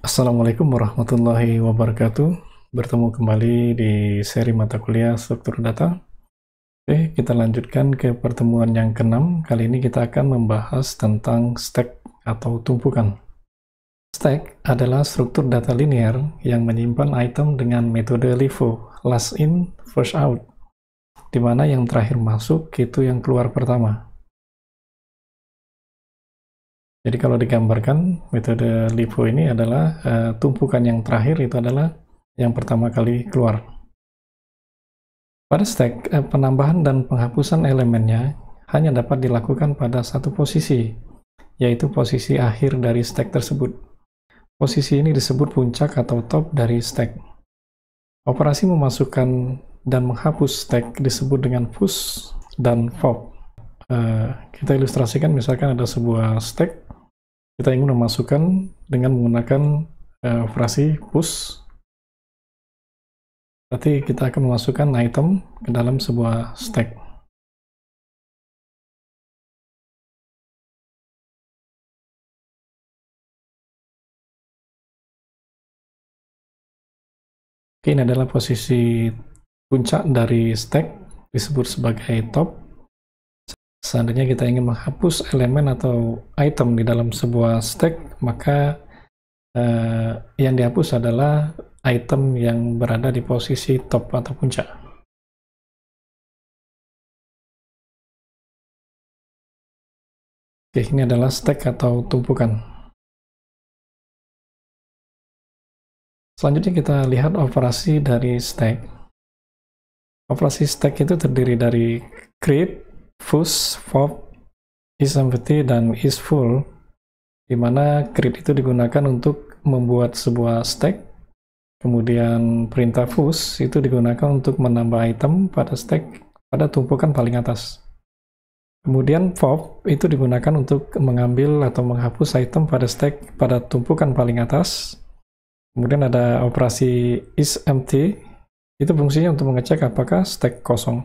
Assalamualaikum warahmatullahi wabarakatuh. Bertemu kembali di seri mata kuliah struktur data. Oke, kita lanjutkan ke pertemuan yang keenam. Kali ini kita akan membahas tentang stack atau tumpukan. Stack adalah struktur data linear yang menyimpan item dengan metode LIFO, last in, first out, di mana yang terakhir masuk itu yang keluar pertama. Jadi kalau digambarkan, metode LIFO ini adalah e, tumpukan yang terakhir itu adalah yang pertama kali keluar. Pada stack, e, penambahan dan penghapusan elemennya hanya dapat dilakukan pada satu posisi, yaitu posisi akhir dari stack tersebut. Posisi ini disebut puncak atau top dari stack. Operasi memasukkan dan menghapus stack disebut dengan push dan pop. Uh, eh, kita ilustrasikan misalkan ada sebuah stack, kita ingin memasukkan dengan menggunakan uh, operasi push. Berarti kita akan memasukkan item ke dalam sebuah stack. Oke, ini adalah posisi puncak dari stack disebut sebagai top. Seandainya kita ingin menghapus elemen atau item di dalam sebuah stack, maka eh, yang dihapus adalah item yang berada di posisi top atau puncak. Oke, ini adalah stack atau tumpukan. Selanjutnya kita lihat operasi dari stack. Operasi stack itu terdiri dari create, push, pop, is empty, dan is full, di mana create itu digunakan untuk membuat sebuah stack, kemudian perintah push itu digunakan untuk menambah item pada stack pada tumpukan paling atas. Kemudian pop itu digunakan untuk mengambil atau menghapus item pada stack pada tumpukan paling atas, Kemudian ada operasi is empty, itu fungsinya untuk mengecek apakah stack kosong.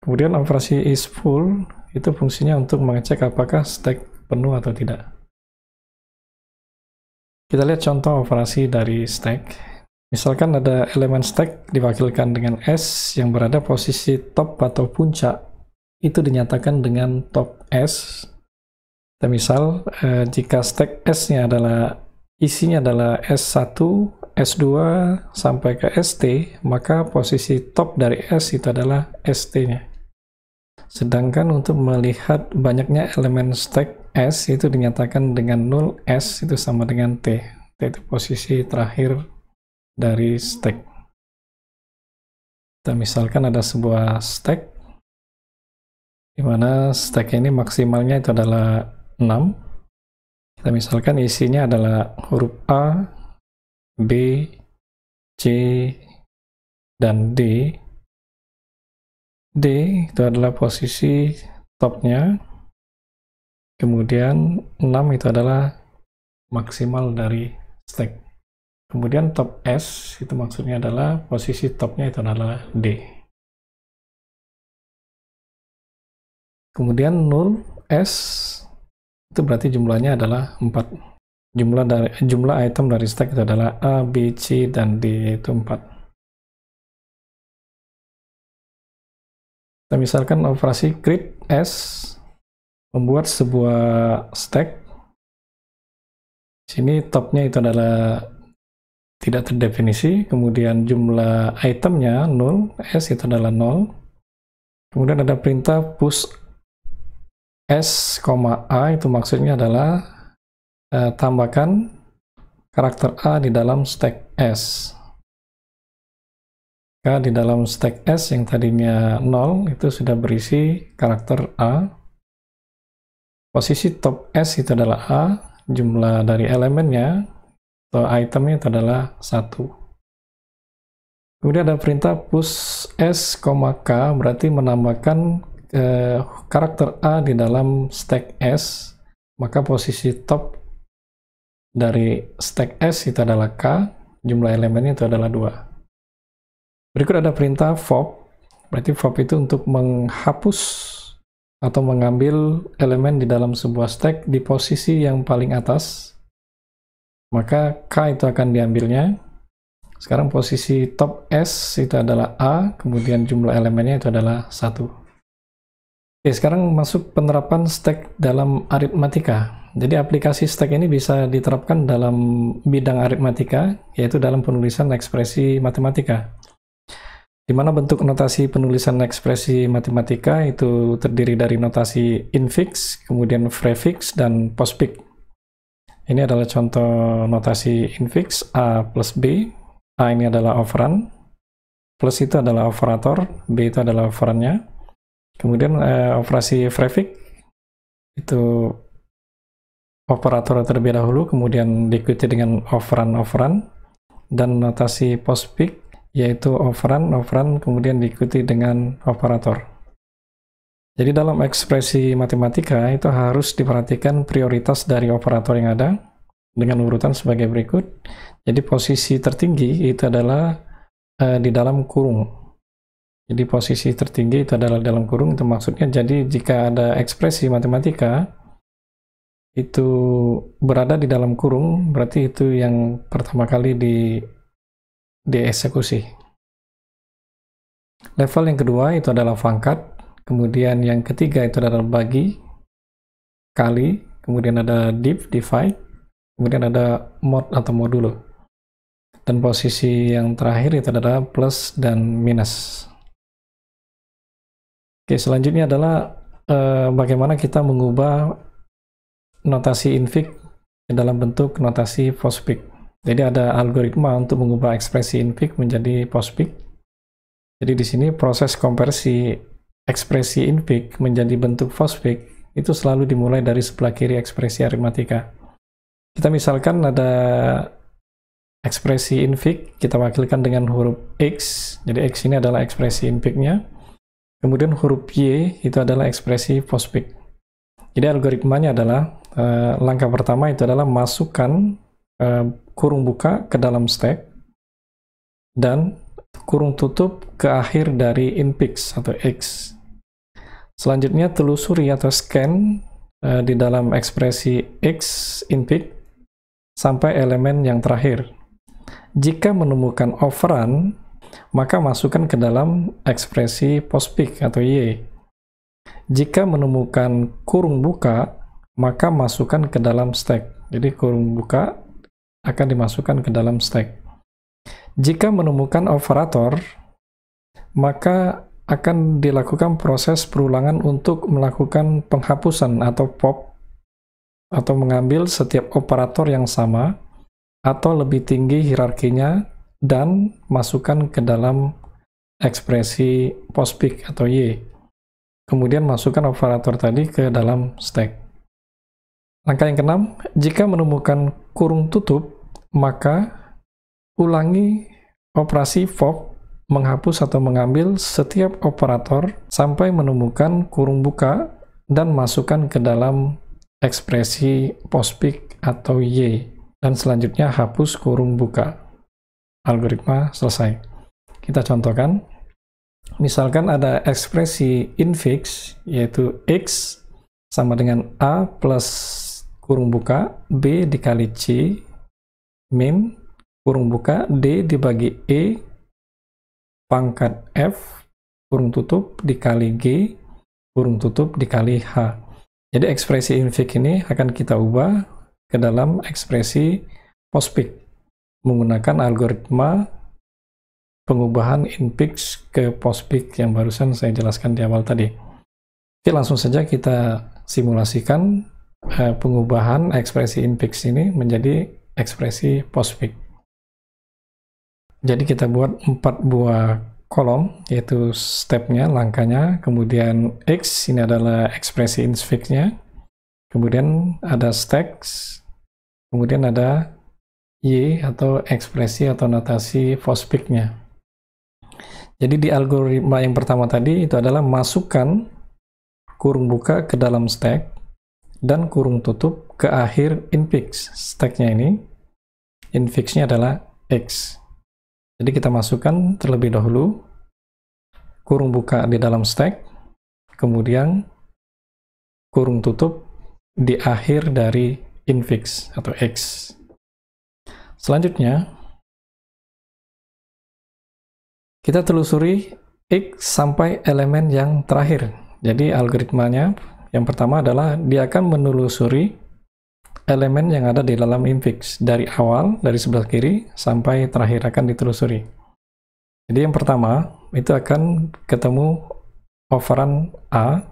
Kemudian operasi is full, itu fungsinya untuk mengecek apakah stack penuh atau tidak. Kita lihat contoh operasi dari stack. Misalkan ada elemen stack diwakilkan dengan S yang berada posisi top atau puncak, itu dinyatakan dengan top S. Dan misal eh, jika stack S-nya adalah isinya adalah S1, S2 sampai ke ST, maka posisi top dari S itu adalah ST-nya. Sedangkan untuk melihat banyaknya elemen stack S itu dinyatakan dengan 0 S itu sama dengan T. T itu posisi terakhir dari stack. Kita misalkan ada sebuah stack di mana stack ini maksimalnya itu adalah 6 kita nah, misalkan isinya adalah huruf A, B, C, dan D. D itu adalah posisi topnya. Kemudian 6 itu adalah maksimal dari stack. Kemudian top S itu maksudnya adalah posisi topnya itu adalah D. Kemudian 0 S itu berarti jumlahnya adalah 4 jumlah dari jumlah item dari stack itu adalah A, B, C, dan D itu 4 kita misalkan operasi create S membuat sebuah stack sini topnya itu adalah tidak terdefinisi kemudian jumlah itemnya 0 S itu adalah 0 kemudian ada perintah push S, A itu maksudnya adalah eh, tambahkan karakter A di dalam stack S. Maka di dalam stack S yang tadinya 0 itu sudah berisi karakter A. Posisi top S itu adalah A, jumlah dari elemennya atau itemnya itu adalah 1. Kemudian ada perintah push S, K berarti menambahkan eh, karakter A di dalam stack S, maka posisi top dari stack S itu adalah K, jumlah elemennya itu adalah 2. Berikut ada perintah FOB, berarti FOB itu untuk menghapus atau mengambil elemen di dalam sebuah stack di posisi yang paling atas, maka K itu akan diambilnya. Sekarang posisi top S itu adalah A, kemudian jumlah elemennya itu adalah 1. Oke, sekarang masuk penerapan stack dalam aritmatika. Jadi aplikasi stack ini bisa diterapkan dalam bidang aritmatika, yaitu dalam penulisan ekspresi matematika. Di mana bentuk notasi penulisan ekspresi matematika itu terdiri dari notasi infix, kemudian prefix, dan postfix. Ini adalah contoh notasi infix A plus B. A ini adalah operan, plus itu adalah operator, B itu adalah operannya, Kemudian eh, operasi traffic itu operator terlebih dahulu, kemudian diikuti dengan overrun overrun dan notasi postfix yaitu overrun overrun kemudian diikuti dengan operator. Jadi dalam ekspresi matematika itu harus diperhatikan prioritas dari operator yang ada dengan urutan sebagai berikut. Jadi posisi tertinggi itu adalah eh, di dalam kurung jadi posisi tertinggi itu adalah dalam kurung, itu maksudnya jadi jika ada ekspresi matematika, itu berada di dalam kurung, berarti itu yang pertama kali di dieksekusi. Level yang kedua itu adalah pangkat, kemudian yang ketiga itu adalah bagi, kali, kemudian ada div, divide, kemudian ada mod atau modulo. Dan posisi yang terakhir itu adalah plus dan minus. Oke, selanjutnya adalah eh, bagaimana kita mengubah notasi infix ke dalam bentuk notasi postfix. Jadi ada algoritma untuk mengubah ekspresi infix menjadi postfix. Jadi di sini proses konversi ekspresi infix menjadi bentuk postfix itu selalu dimulai dari sebelah kiri ekspresi aritmatika. Kita misalkan ada ekspresi infix kita wakilkan dengan huruf X. Jadi X ini adalah ekspresi infiknya Kemudian huruf Y itu adalah ekspresi postfix. Jadi algoritmanya adalah eh, langkah pertama itu adalah masukkan eh, kurung buka ke dalam stack dan kurung tutup ke akhir dari inpix atau x. Selanjutnya telusuri atau scan eh, di dalam ekspresi x inpix sampai elemen yang terakhir. Jika menemukan overrun, maka masukkan ke dalam ekspresi postfix atau Y. Jika menemukan kurung buka, maka masukkan ke dalam stack. Jadi kurung buka akan dimasukkan ke dalam stack. Jika menemukan operator, maka akan dilakukan proses perulangan untuk melakukan penghapusan atau pop atau mengambil setiap operator yang sama atau lebih tinggi hierarkinya dan masukkan ke dalam ekspresi postpick atau Y. Kemudian masukkan operator tadi ke dalam stack. Langkah yang keenam, jika menemukan kurung tutup, maka ulangi operasi for menghapus atau mengambil setiap operator sampai menemukan kurung buka dan masukkan ke dalam ekspresi postpick atau Y. Dan selanjutnya hapus kurung buka algoritma selesai. Kita contohkan, misalkan ada ekspresi infix, yaitu x sama dengan a plus kurung buka, b dikali c, min, kurung buka, d dibagi e, pangkat f, kurung tutup, dikali g, kurung tutup, dikali h. Jadi ekspresi infix ini akan kita ubah ke dalam ekspresi postfix menggunakan algoritma pengubahan inpix ke postpix yang barusan saya jelaskan di awal tadi. Oke, langsung saja kita simulasikan eh, pengubahan ekspresi inpix ini menjadi ekspresi postpix. Jadi kita buat empat buah kolom, yaitu stepnya, langkahnya, kemudian X, ini adalah ekspresi infixnya, kemudian ada stacks, kemudian ada Y atau ekspresi atau notasi fospiknya. Jadi di algoritma yang pertama tadi itu adalah masukkan kurung buka ke dalam stack dan kurung tutup ke akhir infix stacknya ini. Infixnya adalah X. Jadi kita masukkan terlebih dahulu kurung buka di dalam stack, kemudian kurung tutup di akhir dari infix atau X. Selanjutnya, kita telusuri X sampai elemen yang terakhir. Jadi algoritmanya yang pertama adalah dia akan menelusuri elemen yang ada di dalam infix dari awal, dari sebelah kiri sampai terakhir akan ditelusuri. Jadi yang pertama itu akan ketemu overan A.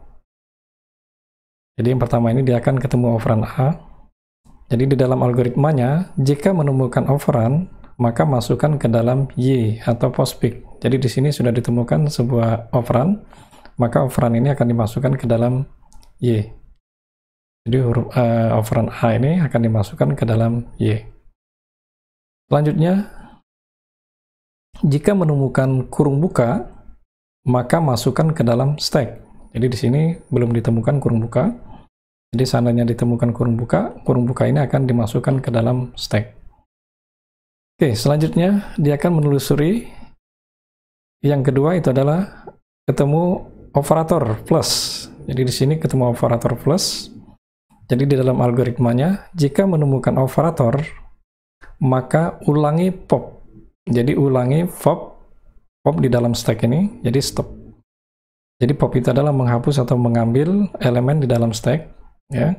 Jadi yang pertama ini dia akan ketemu overan A. Jadi di dalam algoritmanya, jika menemukan overrun, maka masukkan ke dalam Y atau postfix. Jadi di sini sudah ditemukan sebuah overrun, maka overrun ini akan dimasukkan ke dalam Y. Jadi huruf uh, overrun A ini akan dimasukkan ke dalam Y. Selanjutnya, jika menemukan kurung buka, maka masukkan ke dalam stack. Jadi di sini belum ditemukan kurung buka, jadi seandainya ditemukan kurung buka, kurung buka ini akan dimasukkan ke dalam stack. Oke, selanjutnya dia akan menelusuri yang kedua itu adalah ketemu operator plus. Jadi di sini ketemu operator plus. Jadi di dalam algoritmanya, jika menemukan operator, maka ulangi pop. Jadi ulangi pop pop di dalam stack ini, jadi stop. Jadi pop itu adalah menghapus atau mengambil elemen di dalam stack Ya. ya.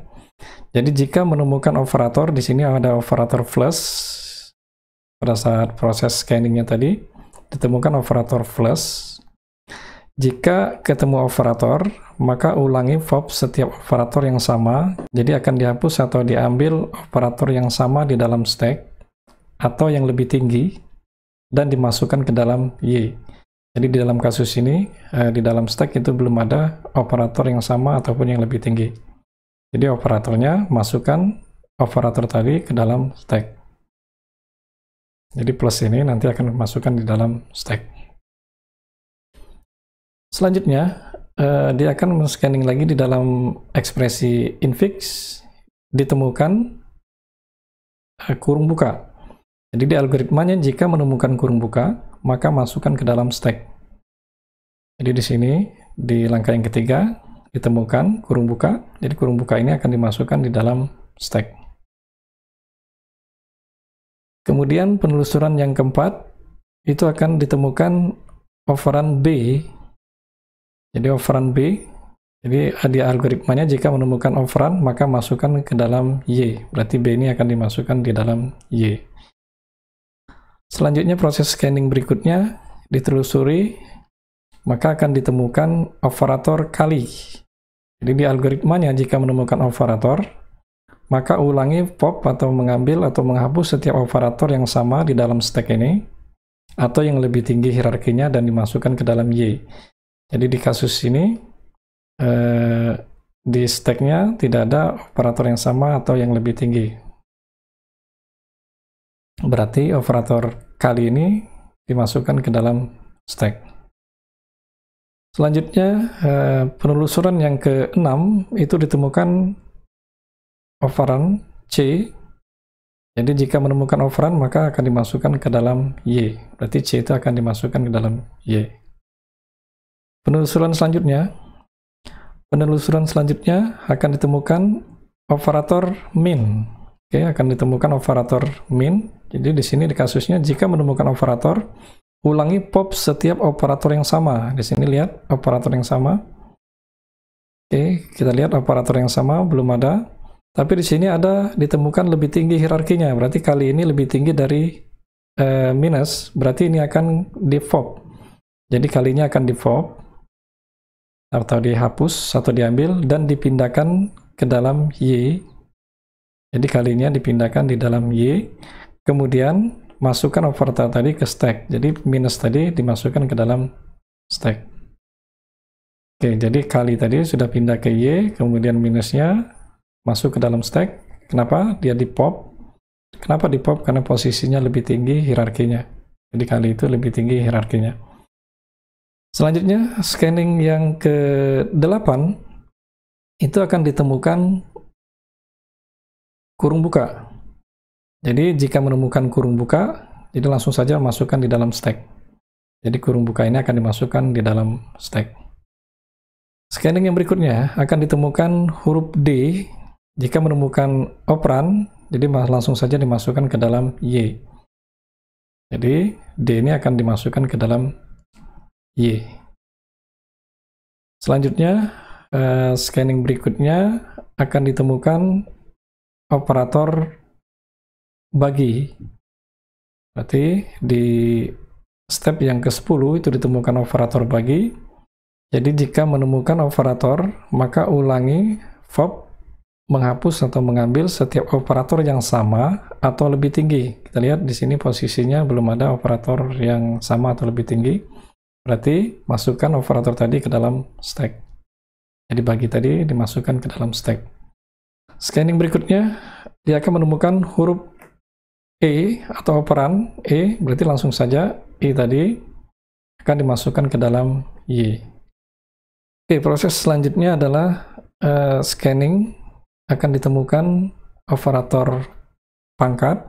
Jadi jika menemukan operator di sini ada operator flush pada saat proses scanningnya tadi ditemukan operator flush. Jika ketemu operator, maka ulangi pop setiap operator yang sama. Jadi akan dihapus atau diambil operator yang sama di dalam stack atau yang lebih tinggi dan dimasukkan ke dalam Y. Jadi di dalam kasus ini, eh, di dalam stack itu belum ada operator yang sama ataupun yang lebih tinggi. Jadi operatornya masukkan operator tadi ke dalam stack. Jadi plus ini nanti akan masukkan di dalam stack. Selanjutnya, eh, dia akan men-scanning lagi di dalam ekspresi infix ditemukan eh, kurung buka. Jadi di algoritmanya jika menemukan kurung buka, maka masukkan ke dalam stack. Jadi di sini, di langkah yang ketiga, ditemukan kurung buka. Jadi kurung buka ini akan dimasukkan di dalam stack. Kemudian penelusuran yang keempat itu akan ditemukan overrun B. Jadi overrun B, jadi ada algoritmanya jika menemukan overrun maka masukkan ke dalam Y. Berarti B ini akan dimasukkan di dalam Y. Selanjutnya proses scanning berikutnya ditelusuri maka akan ditemukan operator kali jadi di algoritmanya jika menemukan operator, maka ulangi pop atau mengambil atau menghapus setiap operator yang sama di dalam stack ini atau yang lebih tinggi hierarkinya dan dimasukkan ke dalam Y. Jadi di kasus ini eh, di stacknya tidak ada operator yang sama atau yang lebih tinggi. Berarti operator kali ini dimasukkan ke dalam stack. Selanjutnya, eh, penelusuran yang keenam itu ditemukan overrun C. Jadi jika menemukan overrun maka akan dimasukkan ke dalam Y. Berarti C itu akan dimasukkan ke dalam Y. Penelusuran selanjutnya, penelusuran selanjutnya akan ditemukan operator min. Oke, akan ditemukan operator min. Jadi di sini di kasusnya jika menemukan operator ulangi pop setiap operator yang sama. Di sini lihat operator yang sama. Oke, kita lihat operator yang sama belum ada. Tapi di sini ada ditemukan lebih tinggi hierarkinya. Berarti kali ini lebih tinggi dari eh, minus. Berarti ini akan di pop. Jadi kalinya akan di pop atau dihapus atau diambil dan dipindahkan ke dalam Y. Jadi kalinya dipindahkan di dalam Y. Kemudian masukkan overta tadi ke stack. Jadi minus tadi dimasukkan ke dalam stack. Oke, jadi kali tadi sudah pindah ke Y, kemudian minusnya masuk ke dalam stack. Kenapa? Dia di pop. Kenapa di pop? Karena posisinya lebih tinggi hierarkinya. Jadi kali itu lebih tinggi hierarkinya. Selanjutnya, scanning yang ke-8 itu akan ditemukan kurung buka jadi jika menemukan kurung buka, jadi langsung saja masukkan di dalam stack. Jadi kurung buka ini akan dimasukkan di dalam stack. Scanning yang berikutnya akan ditemukan huruf D jika menemukan operan, jadi langsung saja dimasukkan ke dalam Y. Jadi D ini akan dimasukkan ke dalam Y. Selanjutnya, eh, scanning berikutnya akan ditemukan operator bagi. Berarti di step yang ke-10 itu ditemukan operator bagi. Jadi jika menemukan operator, maka ulangi fob menghapus atau mengambil setiap operator yang sama atau lebih tinggi. Kita lihat di sini posisinya belum ada operator yang sama atau lebih tinggi. Berarti masukkan operator tadi ke dalam stack. Jadi bagi tadi dimasukkan ke dalam stack. Scanning berikutnya, dia akan menemukan huruf E atau operan E berarti langsung saja E tadi akan dimasukkan ke dalam Y. Oke, proses selanjutnya adalah uh, scanning akan ditemukan operator pangkat.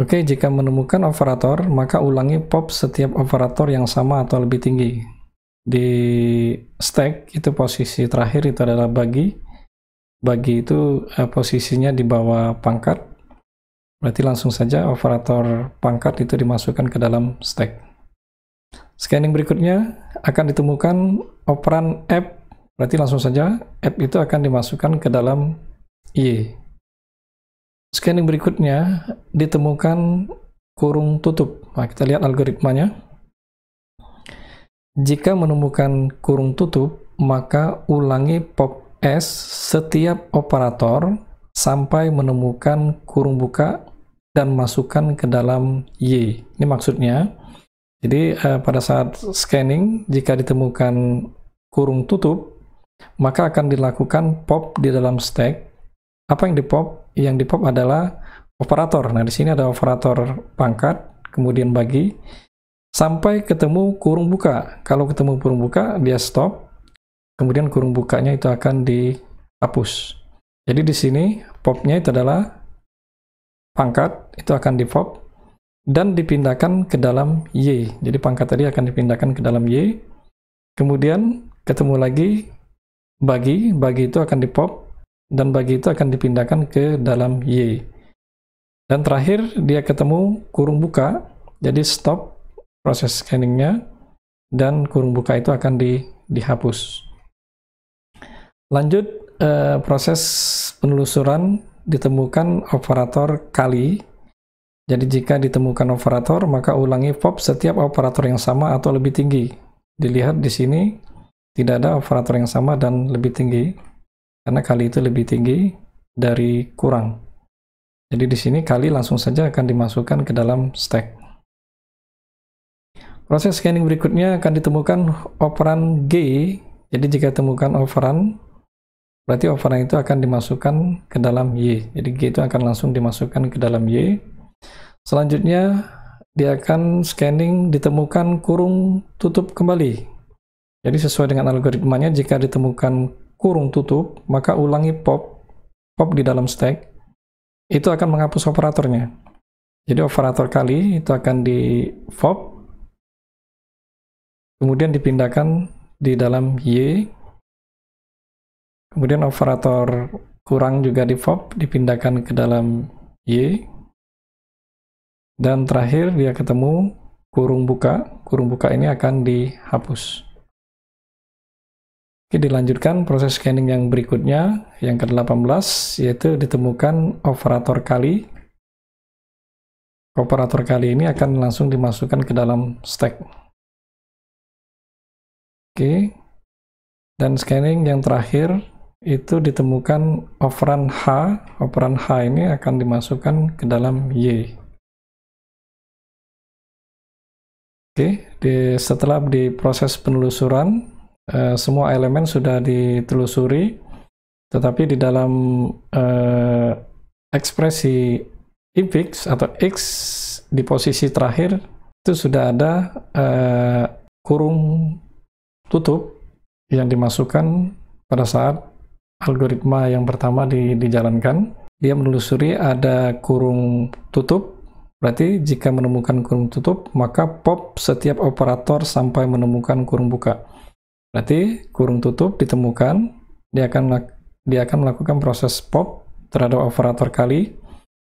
Oke, jika menemukan operator, maka ulangi pop setiap operator yang sama atau lebih tinggi. Di stack itu posisi terakhir itu adalah bagi bagi itu eh, posisinya di bawah pangkat berarti langsung saja operator pangkat itu dimasukkan ke dalam stack scanning berikutnya akan ditemukan operan app berarti langsung saja app itu akan dimasukkan ke dalam Y e. scanning berikutnya ditemukan kurung tutup nah kita lihat algoritmanya jika menemukan kurung tutup maka ulangi pop S setiap operator sampai menemukan kurung buka dan masukkan ke dalam Y. Ini maksudnya, jadi eh, pada saat scanning, jika ditemukan kurung tutup, maka akan dilakukan pop di dalam stack. Apa yang dipop? Yang dipop adalah operator. Nah, di sini ada operator pangkat, kemudian bagi, sampai ketemu kurung buka. Kalau ketemu kurung buka, dia stop kemudian kurung bukanya itu akan dihapus. Jadi di sini popnya itu adalah pangkat itu akan di pop dan dipindahkan ke dalam Y. Jadi pangkat tadi akan dipindahkan ke dalam Y. Kemudian ketemu lagi bagi, bagi itu akan di pop dan bagi itu akan dipindahkan ke dalam Y. Dan terakhir dia ketemu kurung buka, jadi stop proses scanningnya dan kurung buka itu akan di, dihapus. Lanjut eh, proses penelusuran ditemukan operator kali. Jadi jika ditemukan operator, maka ulangi pop setiap operator yang sama atau lebih tinggi. Dilihat di sini tidak ada operator yang sama dan lebih tinggi karena kali itu lebih tinggi dari kurang. Jadi di sini kali langsung saja akan dimasukkan ke dalam stack. Proses scanning berikutnya akan ditemukan operan G. Jadi jika temukan operan berarti overang itu akan dimasukkan ke dalam Y. Jadi G itu akan langsung dimasukkan ke dalam Y. Selanjutnya, dia akan scanning ditemukan kurung tutup kembali. Jadi sesuai dengan algoritmanya, jika ditemukan kurung tutup, maka ulangi pop, pop di dalam stack, itu akan menghapus operatornya. Jadi operator kali itu akan di pop, kemudian dipindahkan di dalam Y, Kemudian operator kurang juga di pop dipindahkan ke dalam Y. Dan terakhir dia ketemu kurung buka. Kurung buka ini akan dihapus. Oke, dilanjutkan proses scanning yang berikutnya, yang ke-18, yaitu ditemukan operator kali. Operator kali ini akan langsung dimasukkan ke dalam stack. Oke, dan scanning yang terakhir itu ditemukan operan H, operan H ini akan dimasukkan ke dalam Y. Oke, di, setelah di proses penelusuran, eh, semua elemen sudah ditelusuri, tetapi di dalam eh, ekspresi IPX atau X di posisi terakhir, itu sudah ada eh, kurung tutup yang dimasukkan pada saat algoritma yang pertama di, dijalankan, dia menelusuri ada kurung tutup, berarti jika menemukan kurung tutup, maka pop setiap operator sampai menemukan kurung buka. Berarti kurung tutup ditemukan, dia akan dia akan melakukan proses pop terhadap operator kali,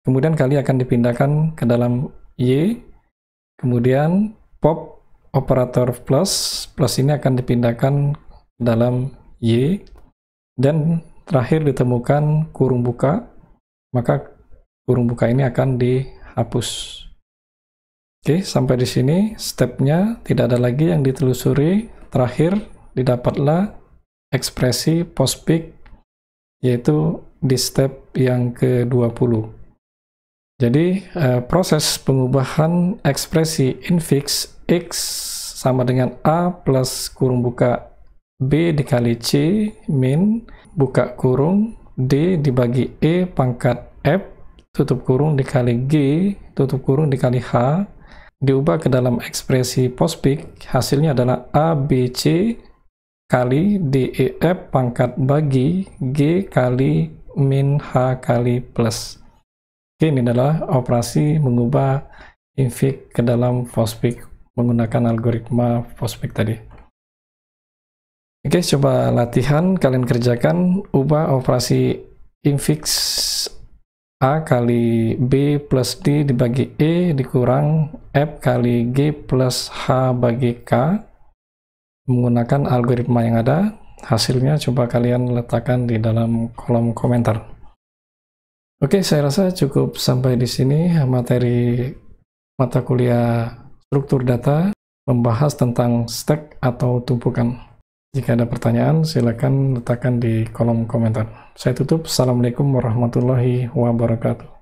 kemudian kali akan dipindahkan ke dalam Y, kemudian pop operator plus, plus ini akan dipindahkan dalam Y, dan terakhir ditemukan kurung buka, maka kurung buka ini akan dihapus. Oke, sampai di sini stepnya tidak ada lagi yang ditelusuri. Terakhir didapatlah ekspresi post peak yaitu di step yang ke-20. Jadi eh, proses pengubahan ekspresi infix x sama dengan a plus kurung buka B dikali C min buka kurung D dibagi E pangkat F tutup kurung dikali G tutup kurung dikali H diubah ke dalam ekspresi pospik hasilnya adalah a b c kali d e f pangkat bagi G kali min H kali plus. Oke, ini adalah operasi mengubah infik ke dalam pospik menggunakan algoritma pospik tadi. Oke, coba latihan kalian kerjakan ubah operasi infix A kali B plus D dibagi E dikurang F kali G plus H bagi K menggunakan algoritma yang ada. Hasilnya coba kalian letakkan di dalam kolom komentar. Oke, saya rasa cukup sampai di sini materi mata kuliah struktur data membahas tentang stack atau tumpukan. Jika ada pertanyaan, silakan letakkan di kolom komentar. Saya tutup. Assalamualaikum warahmatullahi wabarakatuh.